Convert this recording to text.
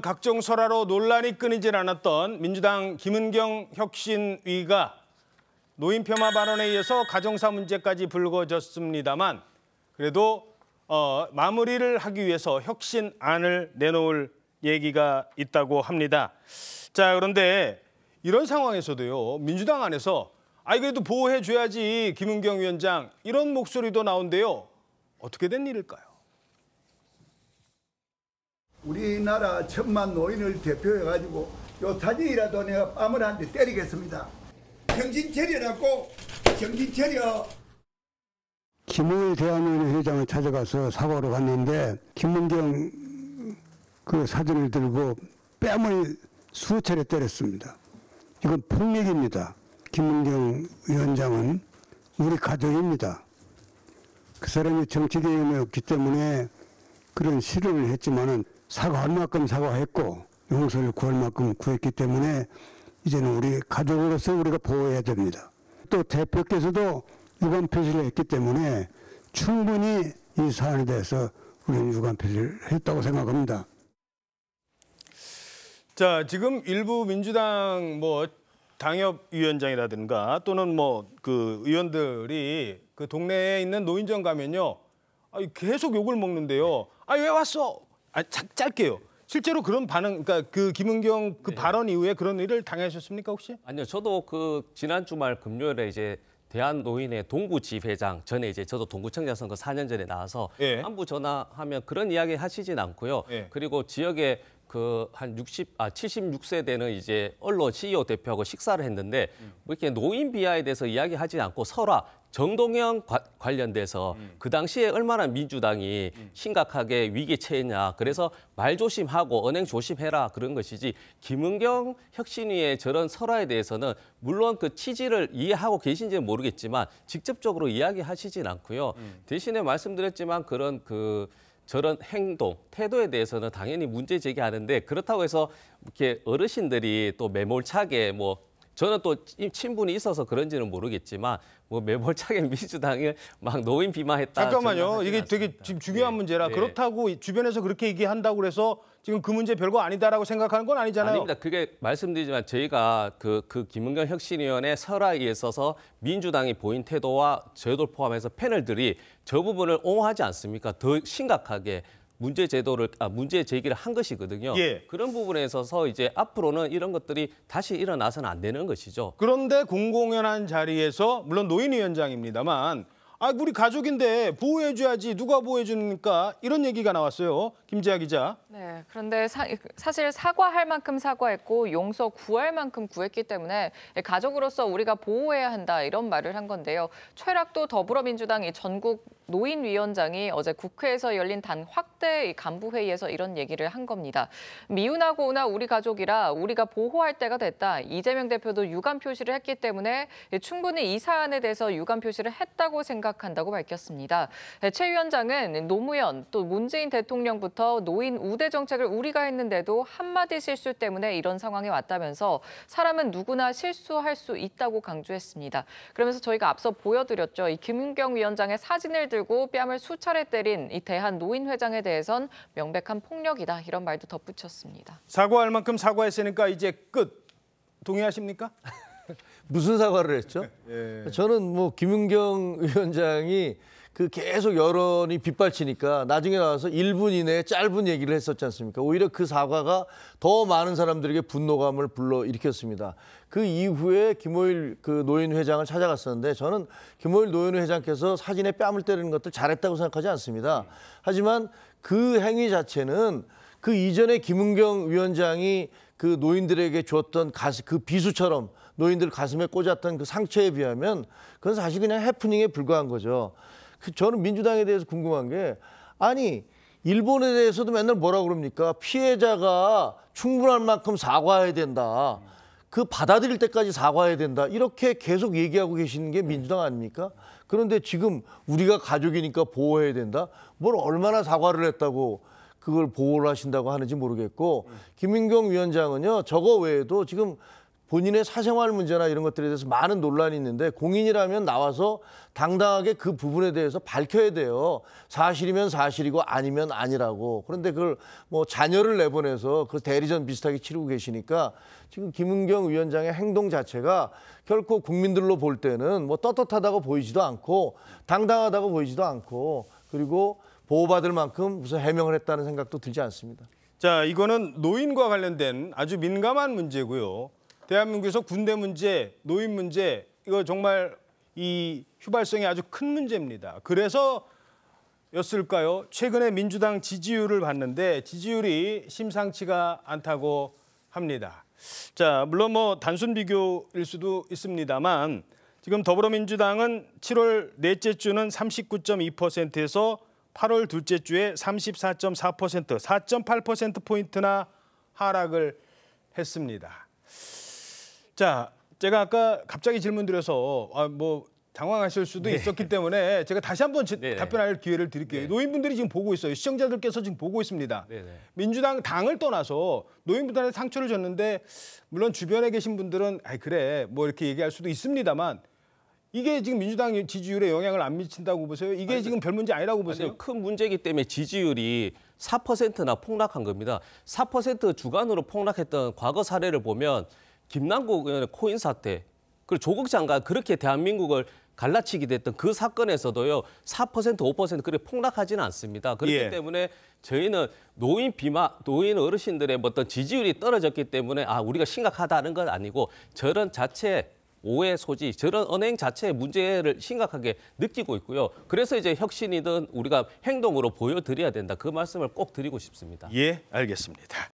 각종 설화로 논란이 끊이질 않았던 민주당 김은경 혁신위가 노인 폄하 발언에 의해서 가정사 문제까지 불거졌습니다만 그래도 어, 마무리를 하기 위해서 혁신안을 내놓을 얘기가 있다고 합니다. 자 그런데 이런 상황에서도요 민주당 안에서 아 그래도 보호해 줘야지 김은경 위원장 이런 목소리도 나온대요 어떻게 된 일일까요? 우리나라 천만 노인을 대표해가지고 요사진이라도 내가 뺨을 한 대 때리겠습니다. 정신 차려라고 정신 차려. 김일 대한민국 회장을 찾아가서 사과로 갔는데 김문경 그 사진을 들고 뺨을 수차례 때렸습니다. 이건 폭력입니다. 김문경 위원장은 우리 가족입니다. 그 사람이 정치개념이었기 때문에 그런 실험을 했지만은 사과할 만큼 사과했고 용서를 구할 만큼 구했기 때문에 이제는 우리 가족으로서 우리가 보호해야 됩니다. 또 대표께서도 유감 표시를 했기 때문에 충분히 이 사안에 대해서 우리는 유감 표시를 했다고 생각합니다. 자, 지금 일부 민주당 뭐 당협 위원장이라든가 또는 뭐 그 의원들이 그 동네에 있는 노인정 가면요. 아 계속 욕을 먹는데요. 아, 왜 왔어? 아, 짧게요. 실제로 그런 반응, 그러니까 그 김은경 그 네. 발언 이후에 그런 일을 당하셨습니까 혹시? 아니요, 저도 그 지난 주말 금요일에 이제 대한노인회 동구지회장 전에 이제 저도 동구청장 선거 4년 전에 나와서 예. 안부 전화하면 그런 이야기 하시진 않고요. 예. 그리고 지역에 그 한 60, 아 76세 되는 이제 언론 CEO 대표하고 식사를 했는데 음. 뭐 이렇게 노인 비하에 대해서 이야기하지 않고 설화 정동영 과, 관련돼서 음. 그 당시에 얼마나 민주당이 음. 심각하게 위기에 처했냐. 그래서 말 조심하고 은행 조심해라 그런 것이지 김은경 혁신위의 저런 설화에 대해서는 물론 그 취지를 이해하고 계신지는 모르겠지만 직접적으로 이야기하시진 않고요. 음. 대신에 말씀드렸지만 그런 그 저런 행동, 태도에 대해서는 당연히 문제 제기하는데 그렇다고 해서 이렇게 어르신들이 또 매몰차게 뭐 저는 또 친분이 있어서 그런지는 모르겠지만 뭐 매몰차게 민주당을 막 노인 비마했다. 잠깐만요. 이게 않습니다. 되게 지금 중요한 네. 문제라 네. 그렇다고 주변에서 그렇게 얘기한다고 그래서 지금 그 문제 별거 아니다라고 생각하는 건 아니잖아요. 아닙니다. 그게 말씀드리지만 저희가 그, 그 김은경 혁신위원회 설화에 있어서 민주당이 보인 태도와 저도 포함해서 패널들이 저 부분을 옹호하지 않습니까? 더 심각하게 문제 제도를 아, 문제 제기를 한 것이거든요. 예. 그런 부분에 있어서 이제 앞으로는 이런 것들이 다시 일어나서는 안 되는 것이죠. 그런데 공공연한 자리에서 물론 노인 위원장입니다만 아, 우리 가족인데 보호해줘야지 누가 보호해줍니까? 이런 얘기가 나왔어요. 김재하 기자. 네, 그런데 사, 사실 사과할 만큼 사과했고 용서 구할 만큼 구했기 때문에 가족으로서 우리가 보호해야 한다 이런 말을 한 건데요. 최락도 더불어민주당 이 전국 노인위원장이 어제 국회에서 열린 단 확대 간부회의에서 이런 얘기를 한 겁니다. 미운하고 오나 우리 가족이라 우리가 보호할 때가 됐다. 이재명 대표도 유감 표시를 했기 때문에 충분히 이 사안에 대해서 유감 표시를 했다고 생각 생각한다고 밝혔습니다. 최 위원장은 노무현 또 문재인 대통령부터 노인 우대 정책을 우리가 했는데도 한마디 실수 때문에 이런 상황에 왔다면서 사람은 누구나 실수할 수 있다고 강조했습니다. 그러면서 저희가 앞서 보여드렸죠. 이 김윤경 위원장의 사진을 들고 뺨을 수차례 때린 이 대한 노인회장에 대해선 명백한 폭력이다 이런 말도 덧붙였습니다. 사과할 만큼 사과했으니까 이제 끝. 동의하십니까? 무슨 사과를 했죠? 예. 저는 뭐 김은경 위원장이 그 계속 여론이 빗발치니까 나중에 나와서 1분 이내에 짧은 얘기를 했었지 않습니까? 오히려 그 사과가 더 많은 사람들에게 분노감을 불러일으켰습니다. 그 이후에 김호일 그 노인 회장을 찾아갔었는데 저는 김호일 노인 회장께서 사진에 뺨을 때리는 것도 잘했다고 생각하지 않습니다. 하지만 그 행위 자체는 그 이전에 김은경 위원장이 그 노인들에게 줬던 가스그 비수처럼 노인들 가슴에 꽂았던 그 상처에 비하면 그건 사실 그냥 해프닝에 불과한 거죠. 그 저는 민주당에 대해서 궁금한 게 아니 일본에 대해서도 맨날 뭐라 그럽니까? 피해자가 충분할 만큼 사과해야 된다. 그 받아들일 때까지 사과해야 된다. 이렇게 계속 얘기하고 계시는 게 민주당 아닙니까? 그런데 지금 우리가 가족이니까 보호해야 된다. 뭘 얼마나 사과를 했다고 그걸 보호를 하신다고 하는지 모르겠고 음. 김민경 위원장은요 저거 외에도 지금 본인의 사생활 문제나 이런 것들에 대해서 많은 논란이 있는데 공인이라면 나와서 당당하게 그 부분에 대해서 밝혀야 돼요. 사실이면 사실이고 아니면 아니라고. 그런데 그걸 뭐 자녀를 내보내서 그 대리전 비슷하게 치르고 계시니까 지금 김은경 위원장의 행동 자체가 결코 국민들로 볼 때는 뭐 떳떳하다고 보이지도 않고 당당하다고 보이지도 않고 그리고 보호받을 만큼 무슨 해명을 했다는 생각도 들지 않습니다. 자, 이거는 노인과 관련된 아주 민감한 문제고요. 대한민국에서 군대 문제, 노인 문제 이거 정말 이 휘발성이 아주 큰 문제입니다. 그래서 였을까요? 최근에 민주당 지지율을 봤는데 지지율이 심상치가 않다고 합니다. 자, 물론 뭐 단순 비교일 수도 있습니다만 지금 더불어민주당은 7월 넷째 주는 39.2%에서 8월 둘째 주에 34.4%, 4.8%포인트나 하락을 했습니다. 자, 제가 아까 갑자기 질문 드려서 아, 뭐 당황하실 수도 네. 있었기 때문에 제가 다시 한번 네. 답변할 기회를 드릴게요. 네. 노인분들이 지금 보고 있어요. 시청자들께서 지금 보고 있습니다. 네, 네. 민주당 당을 떠나서 노인분들한테 상처를 줬는데 물론 주변에 계신 분들은 아이 그래 뭐 이렇게 얘기할 수도 있습니다만 이게 지금 민주당 지지율에 영향을 안 미친다고 보세요? 이게 아니, 지금 별 문제 아니라고 보세요? 아니, 큰 문제이기 때문에 지지율이 4%나 폭락한 겁니다. 4% 주간으로 폭락했던 과거 사례를 보면 김남국 의원의 코인 사태, 그리고 조국 장관 그렇게 대한민국을 갈라치기 됐던 그 사건에서도요 4% 5% 그렇게 폭락하지는 않습니다. 그렇기 예. 때문에 저희는 노인 비마 노인 어르신들의 어떤 지지율이 떨어졌기 때문에 아 우리가 심각하다는 건 아니고 저런 자체 오해 소지 저런 은행 자체의 문제를 심각하게 느끼고 있고요. 그래서 이제 혁신이든 우리가 행동으로 보여드려야 된다. 그 말씀을 꼭 드리고 싶습니다. 예, 알겠습니다.